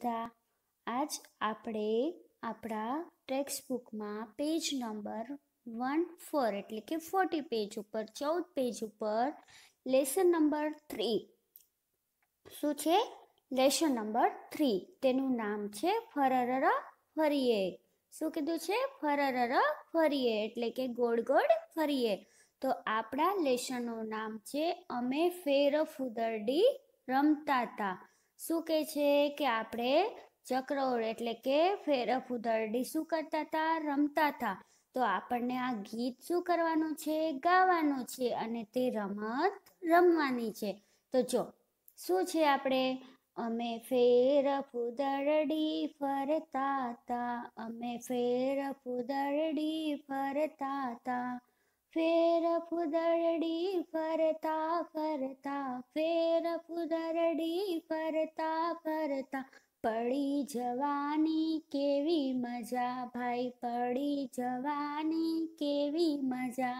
બધા આજ આપણે આપણા ટેક્સ્ટ બુકમાં પેજ નંબર વન ફોર એટલે કે ફોર્ટી પેજ ઉપર ચૌદ પેજ ઉપર લેસન નંબર થ્રી શું છે લેશન નંબર થ્રી તેનું નામ છે ફરરર ફરીએ શું કીધું છે ફરરર ફરીએ એટલે કે ગોળ ગોળ ફરીએ તો આપણા લેશનનું નામ છે અમે ફેર ફુદરડી રમતા હતા શું કહે છે કે આપણે ચક્રવળ એટલે કે ફેરફુદરડી શું કરતા હતા રમતા હતા તો આપણને આ ગીત શું કરવાનું છે ગાવાનું છે અને તે રમત રમવાની છે તો જો શું છે આપણે અમે ફેર ફુદરડી ફરતા હતા અમે ફેર ફુદરડી ફરતા હતા फेर फुदरड़ी फरता फरता फेर फुदरड़ी फरता फरता पड़ी जवानी केवी मजा भाई पड़ी जवानी केवी मजा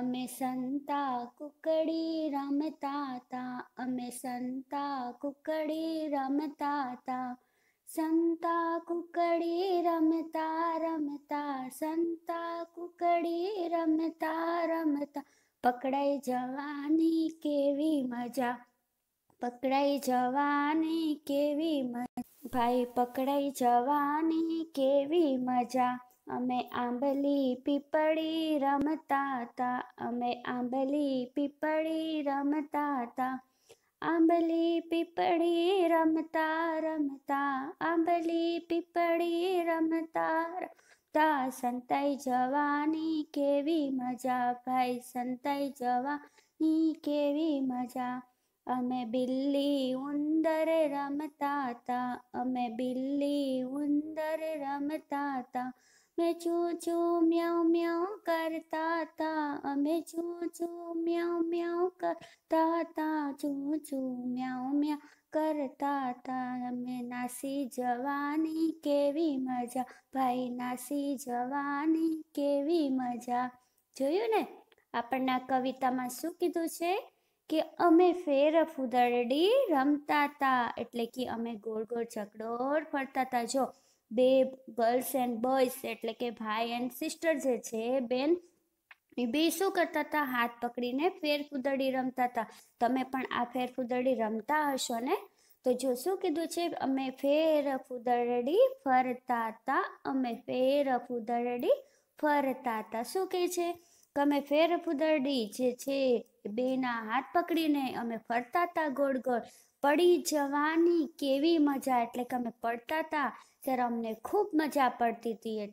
अमे संता कुकड़ी रमता था अमे संता कुकड़ी रमता था संता कुकड़ी रमता रमता સંતા કુકડી રમતા રમતા પકડાઈ જવાની કેવી મજા પકડાઈ જવાની કેવી મજા ભાઈ પકડાઈ જવાની કેવી મજા અમે આંબલી પીપળી રમતા હતા અમે આંબલી પીપળી રમતા હતા આંબલી પીપળી રમતા રમતા આંબલી પીપળી રમતા તા સંતાય જવાની કેવી મજા ભાઈ સંતાય જવાની કેવી મજા અમે બિલી ઉંદર રમતાતા અમે બિલી ઉંદર રમતાતા મેં ચૂ ચૂ મ્યાઉ મ્યાઉ કરતાતા અમે ચૂ ચૂ મ્યાઉ મ્યાઉ કરતાતા ચૂ ચૂ મ્યાઉ મ્યાઉ કરતા હતા અમે નાસી જવાની કેવી મજા ભાઈ નાસી જવાની કેવી મજા જોયું ને આપણને કવિતામાં શું કીધું છે કે અમે ફેર ફૂદરડી રમતા હતા એટલે કે અમે ગોળ ગોળ ચકડોળ ફરતા હતા જો બે ગર્લ્સ એન્ડ બોયઝ એટલે કે ભાઈ એન્ડ સિસ્ટર જે છે બેન ને બે શું કરતા હતા હાથ પકડીને ફેરફુદડી રમતા હતા તમે પણ આ ફેરફુદડી રમતા હશો ને તો જો શું કીધું છે અમે ફેર ફુદરડી ફરતા હતા અમે ફેર ફેરફુદડી ફરતા હતા શું કહે છે તમે ફેરફુદડી જે છે બેના હાથ પકડીને અમે ફરતા હતા ગોળ ગોળ પડી જવાની કેવી મજા એટલે કે અમે પડતા હતા ત્યારે અમને ખૂબ મજા પડતી હતી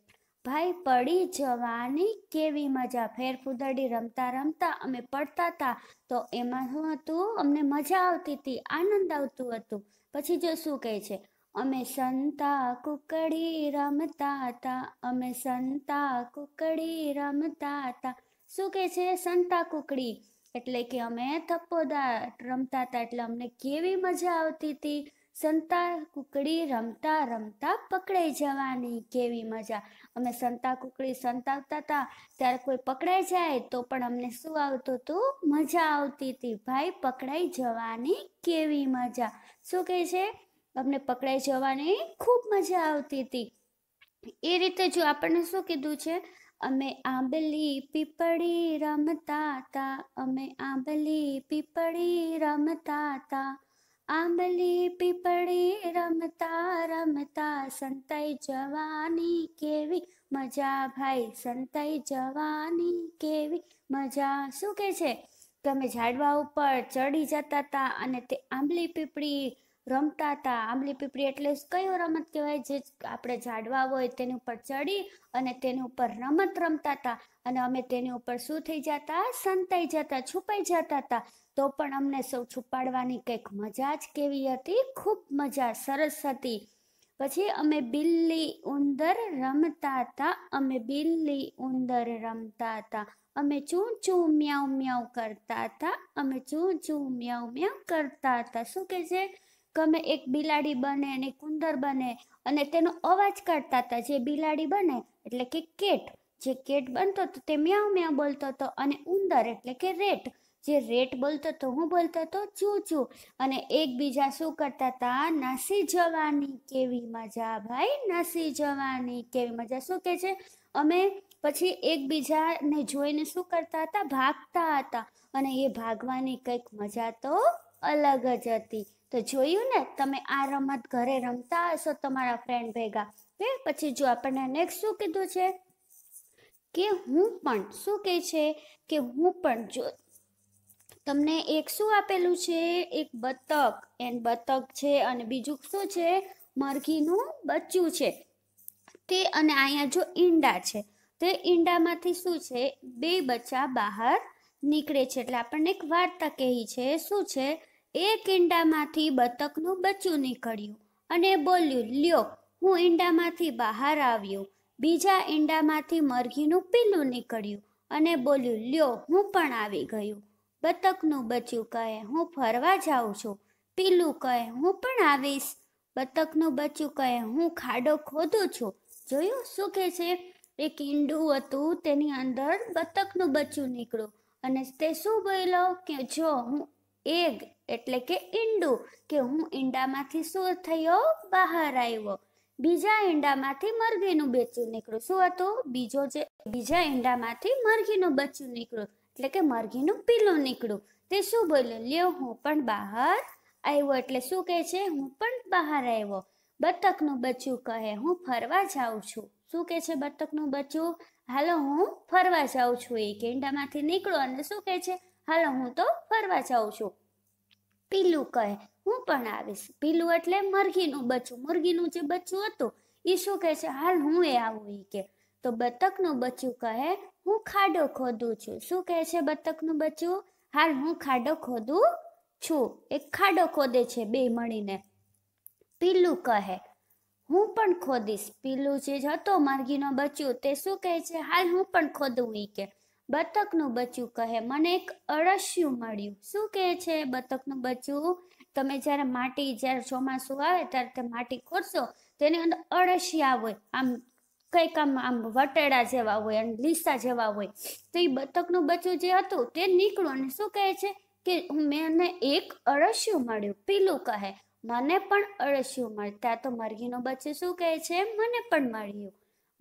ભાઈ પડી જવાની કેવી મજા ફેરફુદડી રમતા રમતા અમે પડતા હતા તો એમાં શું હતું અમને મજા આવતી હતી આનંદ આવતું હતું પછી જો શું કહે છે અમે સંતા કુકડી રમતા હતા અમે સંતા કુકડી રમતા હતા શું કહે છે સંતા કુકડી એટલે કે અમે થપ્પોદાટ રમતા હતા એટલે અમને કેવી મજા આવતી હતી સંતા કુકડી રમતા રમતા પકડાઈ જવાની કેવી મજા અમે સંતા કુકડી સંતાવતા હતા ત્યારે કોઈ પકડાઈ જાય તો પણ અમને શું આવતું હતું મજા આવતી હતી ભાઈ પકડાઈ જવાની કેવી મજા શું કહે છે અમને પકડાઈ જવાની ખૂબ મજા આવતી હતી એ રીતે જો આપણને શું કીધું છે અમે આંબલી પીપળી રમતા હતા અમે આંબલી પીપળી રમતા હતા આંબલી પીપળી રમતા રમતા સંતાઈ જવાની કેવી મજા ભાઈ સંતાઈ જવાની કેવી મજા શું કે છે કે અમે ઝાડવા ઉપર ચડી જતા હતા અને તે આંબલી પીપળી રમતા હતા આંબલી પીપળી એટલે કયો રમત કહેવાય જે આપણે ઝાડવા હોય તેની ઉપર ચડી અને તેની ઉપર રમત રમતા હતા અને અમે તેની ઉપર શું થઈ જતા સંતાઈ જતા છુપાઈ જતા હતા તો પણ અમને સૌ છુપાડવાની કંઈક મજા જ કેવી હતી ખૂબ મજા સરસ હતી પછી અમે બિલ્લી ઉંદર રમતા હતા અમે બિલ્લી ઉંદર રમતા હતા અમે ચૂં ચૂં મ્યાઉ મ્યાઉ કરતા હતા અમે ચૂં ચૂં મ્યાઉ મ્યાઉ કરતા હતા શું કે છે ગમે એક બિલાડી બને અને એક ઉંદર બને અને તેનો અવાજ કાઢતા હતા જે બિલાડી બને એટલે કે કેટ જે કેટ બનતો હતો તે મ્યાઉ મ્યાઉ બોલતો હતો અને ઉંદર એટલે કે રેટ જે રેટ બોલતો તો હું બોલતો તો હતો છું અને એકબીજા શું કરતા હતા નાસી જવાની કેવી મજા ભાઈ નસી જવાની કેવી મજા શું કહે છે અમે પછી એકબીજાને જોઈને શું કરતા હતા ભાગતા હતા અને એ ભાગવાની કંઈક મજા તો અલગ જ હતી તો જોયું ને તમે આ રમત ઘરે રમતા હશો તમારા ફ્રેન્ડ ભેગા કે પછી જો આપણને નેક્સ્ટ શું કીધું છે કે હું પણ શું કહે છે કે હું પણ જો તમને એક શું આપેલું છે એક બતક એન બતક છે અને બીજું શું છે મરઘીનું બચ્ચું છે તે અને અહીંયા જો ઈંડા છે તે ઈંડામાંથી શું છે બે બચ્ચા બહાર નીકળે છે એટલે આપણને એક વાર્તા કહી છે શું છે એક ઈંડામાંથી બતકનું બચ્ચું નીકળ્યું અને બોલ્યું લ્યો હું ઈંડામાંથી બહાર આવ્યું બીજા ઈંડામાંથી મરઘીનું પીલું નીકળ્યું અને બોલ્યું લ્યો હું પણ આવી ગયું બતકનું બચ્યું કહે હું ફરવા જાઉં છું પીલું કહે હું પણ આવીશ બતકનું બચ્યું કહે હું ખાડો ખોદું છું જોયું શું કહે છે એક ઈંડું હતું તેની અંદર બતકનું બચ્ચું નીકળ્યું અને તે શું બોલ્યો કે જો હું એગ એટલે કે ઈંડું કે હું ઈંડામાંથી શું થયો બહાર આવ્યો બીજા ઈંડામાંથી મરઘીનું બચ્ચું નીકળ્યું શું હતું બીજો જે બીજા ઈંડામાંથી મરઘીનું બચ્ચું નીકળ્યું એટલે કે મરઘીનું પીલું નીકળ્યું તે શું બોલ્યું લ્યો હું પણ બહાર આવ્યો એટલે શું કહે છે હું પણ બહાર આવ્યો બતકનું બચ્ચું કહે હું ફરવા જાઉં છું શું કહે છે બતકનું બચ્ચું હાલો હું ફરવા જાઉં છું એ કેંડામાંથી નીકળો અને શું કહે છે હાલો હું તો ફરવા જાઉં છું પીલું કહે હું પણ આવીશ પીલું એટલે મરઘીનું બચ્ચું મુરઘીનું જે બચ્ચું હતું એ શું કહે છે હાલ હું એ આવું એ કે તો બતકનું બચ્ચું કહે હું ખાડો ખોદું છું શું કહે છે બતકનું બચ્ચું હાલ હું ખાડો ખોદું છું એક ખાડો ખોદે છે બે મળીને પીલું કહે હું પણ ખોદીશ પીલું જે હતો માર્ગીનો બચ્યું તે શું કહે છે હાલ હું પણ ખોદું ઈ કે બતકનું બચ્યું કહે મને એક અળસિયું મળ્યું શું કહે છે બતકનું બચ્યું તમે જ્યારે માટી જ્યારે ચોમાસું આવે ત્યારે તે માટી ખોદશો તેની અંદર અળસિયા હોય આમ કંઈ કામ આમ વટેડા જેવા હોય અને લીસા જેવા હોય તો એ બતકનું બચ્ચું જે હતું તે નીકળ્યું અને શું કહે છે કે મેં એક અળસિયું મળ્યું પીલું કહે મને પણ અળસિયું ત્યાં તો મરઘીનું બચ્ચું શું કહે છે મને પણ મળ્યું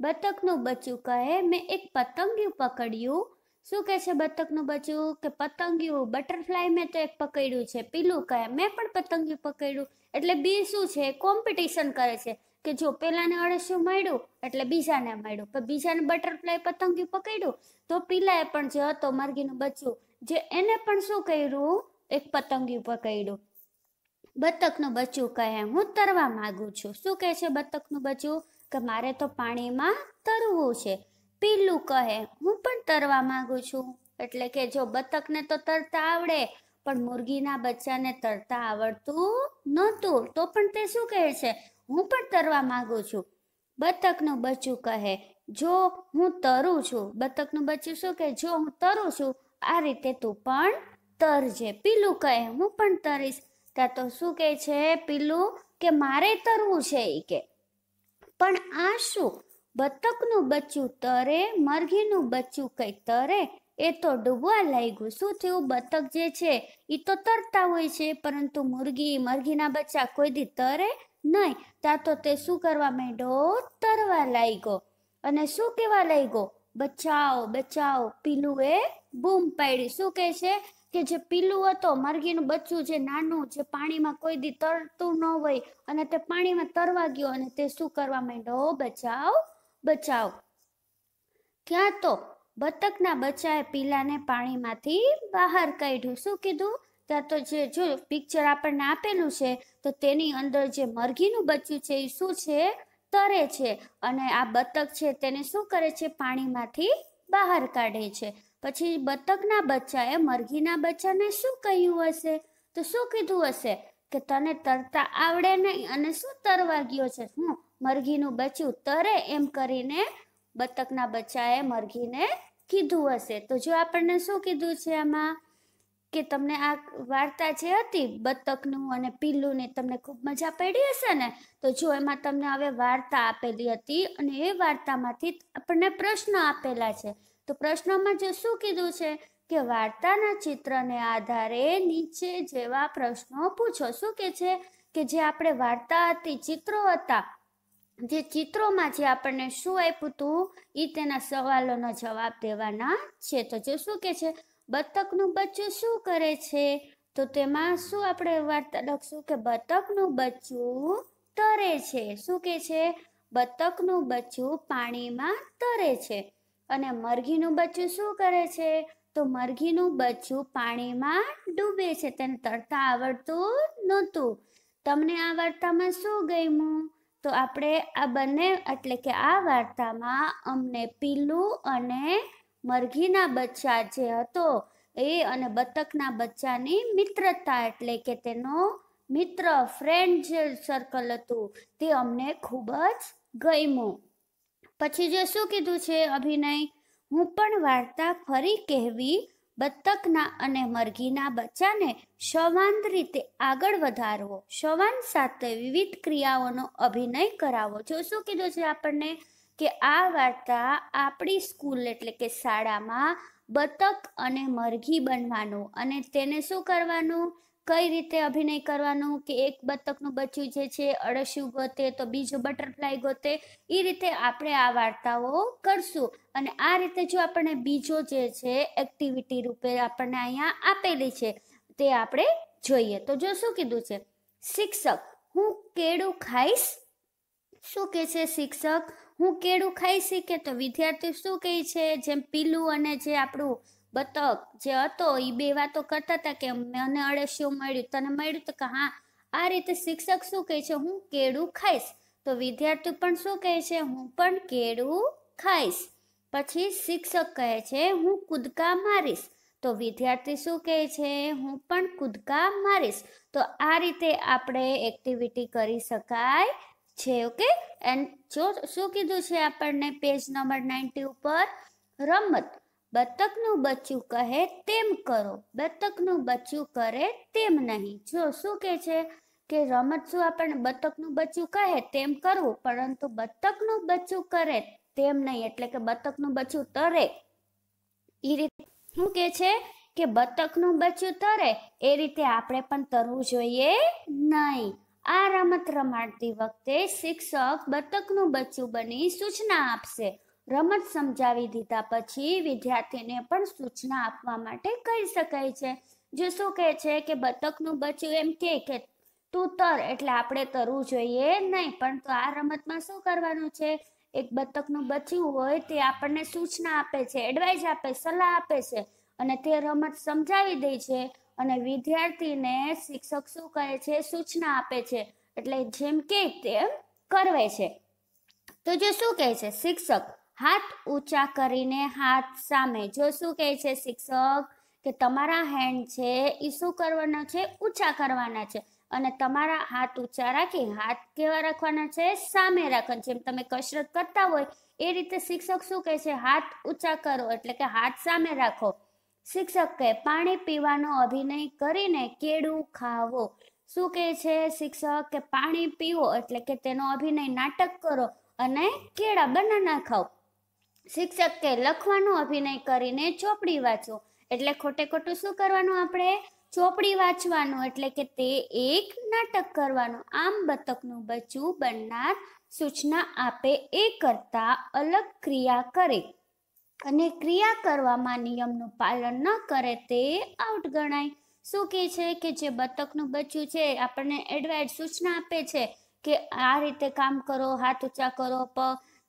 બતકનું બચ્ચું કહે મેં એક પતંગિયું પકડ્યું શું કહે છે બતકનું બચ્ચું કે પતંગિયું બટરફ્લાય મેં તો એક પકડ્યું છે પીલું કહે મેં પણ પતંગિયું પકડ્યું એટલે બી શું છે કોમ્પિટિશન કરે છે કે જો પેલાને અળસિયું મળ્યું એટલે બીજાને મળ્યું પણ બીજાને બટરફ્લાય પતંગિયું પકડ્યું તો પીલાએ પણ જે હતો મરઘીનું બચ્ચું જે એને પણ શું કર્યું એક પતંગિયું પકડ્યું બતકનું બચ્ચું કહે હું તરવા માગું છું શું કહે છે બતકનું બચ્ચું કે મારે તો પાણીમાં તરવું છે પીલું કહે હું પણ તરવા માગું છું એટલે કે જો બતકને તો તરતા આવડે પણ મુરગીના બચ્ચાને તરતા આવડતું નહોતું તો પણ તે શું કહે છે હું પણ તરવા માંગુ છું બતકનું બચ્ચું કહે જો હું તરું છું બતકનું બચ્ચું શું કહે જો હું તરું છું આ રીતે તું પણ તરજે પીલું કહે હું પણ તરીશ ત્યાં તો શું કહે છે પીલું કે મારે તરવું છે એ કે પણ આ શું બતકનું બચ્ચું તરે મરઘીનું બચ્ચું કંઈ તરે એ તો ડૂબવા લાગ્યું શું થયું બતક જે છે એ તો તરતા હોય છે પરંતુ મુરગી મરઘીના બચ્ચા કોઈ દી તરે નહીં ત્યાં તો તે શું કરવા માંડ્યો તરવા લાગ્યો અને શું કહેવા લાગ્યો બચાવ પીલું એ બૂમ પાડી શું કહે છે કે જે પીલું હતો મરઘીનું બચ્ચું જે નાનું જે પાણીમાં કોઈ દી તરતું ન હોય અને તે પાણીમાં તરવા ગયો અને તે શું કરવા માંડ્યો બચાવ બચાવ ક્યાં તો બતકના બચ્ચાએ પીલાને પાણીમાંથી બહાર કાઢ્યું શું કીધું ત્યાં તો જે જો પિક્ચર આપણને આપેલું છે તો તેની અંદર જે મરઘીનું બચ્ચું છે એ શું છે તરે છે અને આ બતક છે તેને શું કરે છે પાણીમાંથી બહાર કાઢે છે પછી બતકના બચ્ચાએ મરઘીના બચ્ચાને શું કહ્યું હશે તો શું કીધું હશે કે તને તરતા આવડે નહીં અને શું તરવા ગયો છે હું મરઘીનું બચ્ચું તરે એમ કરીને બતકના બચ્ચાએ મરઘીને કીધું હશે તો જો આપણને શું કીધું છે આમાં કે તમને આ વાર્તા જે હતી બતકનું અને પીલુંની તમને ખૂબ મજા પડી હશે ને તો જો એમાં તમને હવે વાર્તા આપેલી હતી અને એ વાર્તામાંથી આપણને પ્રશ્ન આપેલા છે તો પ્રશ્નમાં જે શું કીધું છે કે વાર્તાના ચિત્રને આધારે નીચે જેવા પ્રશ્નો પૂછો શું કે છે કે જે આપણે વાર્તા હતી ચિત્રો હતા જે ચિત્રોમાં જે આપણને શું આપ્યું હતું એ તેના સવાલોનો જવાબ દેવાના છે તો જો શું કે છે બતકનું બચ્ચું શું કરે છે તો તેમાં શું આપણે વાર્તા લખશું કે બતકનું બચ્ચું તરે છે શું કે છે બતકનું બચ્ચું પાણીમાં તરે છે અને મરઘીનું બચ્ચું શું કરે છે તો મરઘીનું બચ્ચું પાણીમાં ડૂબે છે તેને તરતા આવડતું નહોતું તમને આ વાર્તામાં શું ગમ્યું તો આપણે આ બંને એટલે કે આ વાર્તામાં અમને પીલું અને મરઘીના બચ્ચા જે હતો એ અને બતકના બચ્ચાની મિત્રતા એટલે કે તેનો મિત્ર ફ્રેન્ડ જે સર્કલ હતું તે અમને ખૂબ જ ગમ્યું પછી જે શું કીધું છે અભિનય હું પણ વાર્તા ફરી કહેવી બતકના અને મરઘીના બચ્ચાને સંવાદ રીતે આગળ વધારવો સંવાદ સાથે વિવિધ ક્રિયાઓનો અભિનય કરાવો જો શું કીધું છે આપણને કે આ વાર્તા આપણી સ્કૂલ એટલે કે શાળામાં બતક અને મરઘી બનવાનું અને તેને શું કરવાનું કઈ રીતે અભિનય કરવાનું કે એક બતકનું બચ્ચું જે છે અળસિયું ગોતે તો બીજું બટરફ્લાય ગોતે એ રીતે આપણે આ વાર્તાઓ કરશું અને આ રીતે જો આપણને બીજો જે છે એક્ટિવિટી રૂપે આપણને અહીંયા આપેલી છે તે આપણે જોઈએ તો જો શું કીધું છે શિક્ષક હું કેળું ખાઈશ શું કે છે શિક્ષક હું કેળું ખાઈ શીખે તો વિદ્યાર્થી શું કહે છે જેમ પીલું અને જે આપણું બતક જે હતો એ બે વાતો કરતા હતા કે મને અળસિયું મળ્યું તને મળ્યું તો કે હા આ રીતે શિક્ષક શું કહે છે હું કેળું ખાઈશ તો વિદ્યાર્થી પણ શું કહે છે હું પણ કેળું ખાઈશ પછી શિક્ષક કહે છે હું કૂદકા મારીશ તો વિદ્યાર્થી શું કહે છે હું પણ કૂદકા મારીશ તો આ રીતે આપણે એક્ટિવિટી કરી શકાય છે ઓકે એન્ડ જો શું કીધું છે આપણને પેજ નંબર નાઇન્ટી ઉપર રમત બતકનું બચ્ચું કહે તેમ કરો બતકનું બચ્ચું કરે તેમ નહીં જો શું કે છે કે રમત શું આપણને બતકનું બચ્ચું કહે તેમ કરવું પરંતુ બતકનું બચ્ચું કરે તેમ નહીં એટલે કે બતકનું બચ્ચું તરે એ રીતે શું કે છે કે બતકનું બચ્ચું તરે એ રીતે આપણે પણ તરવું જોઈએ નહીં આ રમત રમાડતી વખતે શિક્ષક બતકનું બચ્ચું બની સૂચના આપશે રમત સમજાવી દીધા પછી વિદ્યાર્થીને પણ સૂચના આપવા માટે કહી શકાય છે જો શું કહે છે કે બતકનું બચ્ચું એમ કે કે તું તર એટલે આપણે તરવું જોઈએ નહીં પણ તો આ રમતમાં શું કરવાનું છે એક બતકનું બચ્યું હોય તે આપણને સૂચના આપે છે એડવાઇસ આપે સલાહ આપે છે અને તે રમત સમજાવી દે છે અને વિદ્યાર્થીને શિક્ષક શું કહે છે સૂચના આપે છે એટલે જેમ કે તેમ કરવે છે તો જો શું કહે છે શિક્ષક હાથ ઊંચા કરીને હાથ સામે જો શું કહે છે શિક્ષક કે તમારા હેન્ડ છે એ શું કરવાના છે ઊંચા કરવાના છે અને તમારા હાથ ઊંચા રાખી હાથ કેવા રાખવાના છે સામે રાખવાના જેમ તમે કસરત કરતા હોય એ રીતે શિક્ષક શું કહે છે હાથ ઊંચા કરો એટલે કે હાથ સામે રાખો શિક્ષકે પાણી પીવાનો અભિનય કરીને કેળું ખાવો શું કહે છે શિક્ષક કે પાણી પીવો એટલે કે તેનો અભિનય નાટક કરો અને કેળા બનાના ખાઓ શિક્ષકે લખવાનો અભિનય કરીને ચોપડી વાંચો એટલે ખોટે ખોટું શું કરવાનું આપણે ચોપડી વાંચવાનું એટલે કે તે એક નાટક કરવાનું આમ બતકનું બચ્ચું બનનાર સૂચના આપે એ કરતાં અલગ ક્રિયા કરે અને ક્રિયા કરવામાં નિયમનું પાલન ન કરે તે આઉટ ગણાય શું કહે છે કે જે બતકનું બચ્ચું છે આપણને એડવાઇસ સૂચના આપે છે કે આ રીતે કામ કરો હાથ ઊંચા કરો પ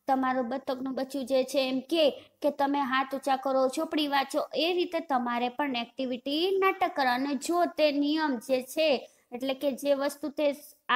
તમારું બતકનું બચ્ચું જે છે એમ કે કે તમે હાથ ઊંચા કરો ચોપડી વાંચો એ રીતે તમારે પણ એક્ટિવિટી નાટક કરો અને જો તે નિયમ જે છે એટલે કે જે વસ્તુ તે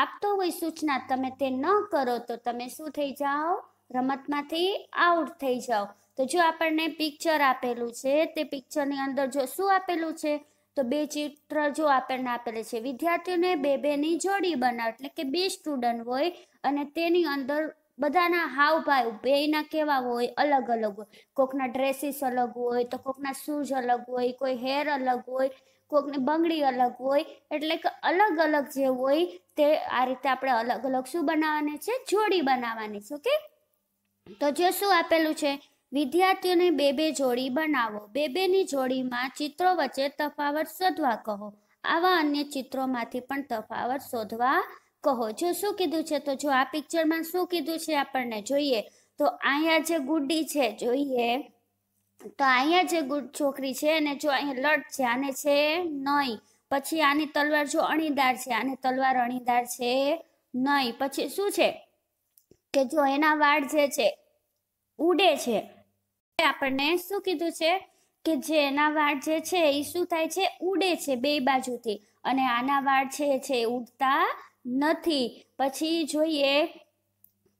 આપતો હોય સૂચના તમે તે ન કરો તો તમે શું થઈ જાઓ રમતમાંથી આઉટ થઈ જાઓ તો જો આપણને પિક્ચર આપેલું છે તે પિક્ચરની અંદર જો શું આપેલું છે તો બે ચિત્ર જો આપણને આપેલું છે વિદ્યાર્થીઓને બે બેની જોડી બનાવ એટલે કે બે સ્ટુડન્ટ હોય અને તેની અંદર બધાના હાવભાવ બેયના કેવા હોય અલગ અલગ હોય કોકના ડ્રેસીસ અલગ હોય તો કોકના શૂઝ અલગ હોય કોઈ હેર અલગ હોય કોકની બંગડી અલગ હોય એટલે કે અલગ અલગ જે હોય તે આ રીતે આપણે અલગ અલગ શું બનાવવાની છે જોડી બનાવવાની છે ઓકે તો જો શું આપેલું છે વિદ્યાર્થીઓને બે બે જોડી બનાવો બે બેની જોડીમાં ચિત્રો વચ્ચે તફાવત શોધવા કહો આવા અન્ય ચિત્રોમાંથી પણ તફાવત શોધવા કહો જો શું કીધું છે તો જો આ પિક્ચરમાં શું કીધું છે આપણને જોઈએ તો અહીંયા જે ગુડી છે જોઈએ તો અહીંયા જે છોકરી છે અને જો અહીંયા લટ છે આને છે નહીં પછી આની તલવાર જો અણીદાર છે આની તલવાર અણીદાર છે નહીં પછી શું છે કે જો એના વાળ જે છે ઉડે છે આપણને શું કીધું છે કે જે એના વાળ જે છે એ શું થાય છે ઉડે છે બે બાજુથી અને આના વાળ છે છે ઉડતા નથી પછી જોઈએ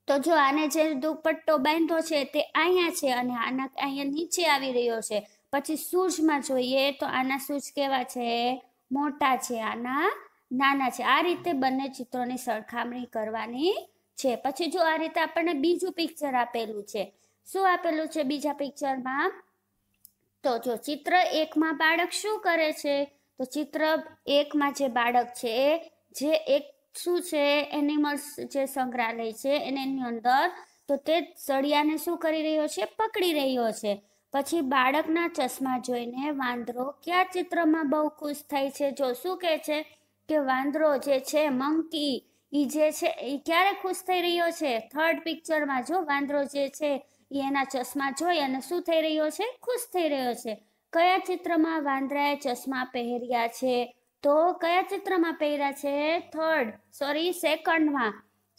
તો જો આને જે દુપટ્ટો બાંધો છે તે અહીંયા છે અને આના અહીંયા નીચે આવી રહ્યો છે પછી સૂઝમાં જોઈએ તો આના સૂઝ કેવા છે મોટા છે આના નાના છે આ રીતે બંને ચિત્રોની સરખામણી કરવાની છે પછી જો આ રીતે આપણને બીજું પિક્ચર આપેલું છે શું આપેલું છે બીજા પિક્ચરમાં તો જો ચિત્ર એકમાં બાળક શું કરે છે તો ચિત્ર એકમાં જે બાળક છે જે એક શું છે એનિમલ્સ જે સંગ્રહાલય છે એની અંદર તો તે સળિયાને શું કરી રહ્યો છે પકડી રહ્યો છે પછી બાળકના ચશ્મા જોઈને વાંદરો કયા ચિત્રમાં બહુ ખુશ થાય છે જો શું કહે છે કે વાંદરો જે છે મંકી એ જે છે એ ક્યારે ખુશ થઈ રહ્યો છે થર્ડ પિક્ચરમાં જો વાંદરો જે છે એ એના ચશ્મા જોઈ અને શું થઈ રહ્યો છે ખુશ થઈ રહ્યો છે કયા ચિત્રમાં વાંદરાએ ચશ્મા પહેર્યા છે તો કયા ચિત્રમાં પહેર્યા છે થર્ડ સોરી સેકન્ડમાં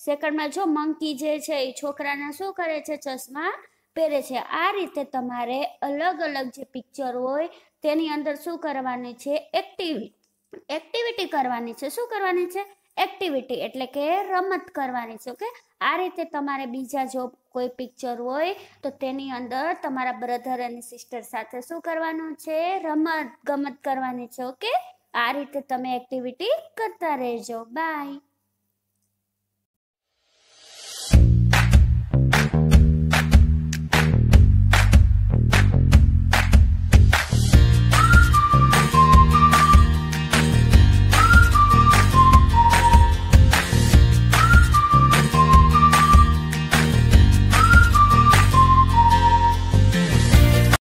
સેકન્ડમાં જો મંકી જે છે એ છોકરાને શું કરે છે ચશ્મા પહેરે છે આ રીતે તમારે અલગ અલગ જે પિક્ચર હોય તેની અંદર શું કરવાની છે એક્ટિવિટી એક્ટિવિટી કરવાની છે શું કરવાની છે એક્ટિવિટી એટલે કે રમત કરવાની છે ઓકે આ રીતે તમારે બીજા જોબ કોઈ પિક્ચર હોય તો તેની અંદર તમારા બ્રધર અને સિસ્ટર સાથે શું કરવાનું છે રમત ગમત કરવાની છે ઓકે આ રીતે તમે એક્ટિવિટી કરતા રહેજો બાય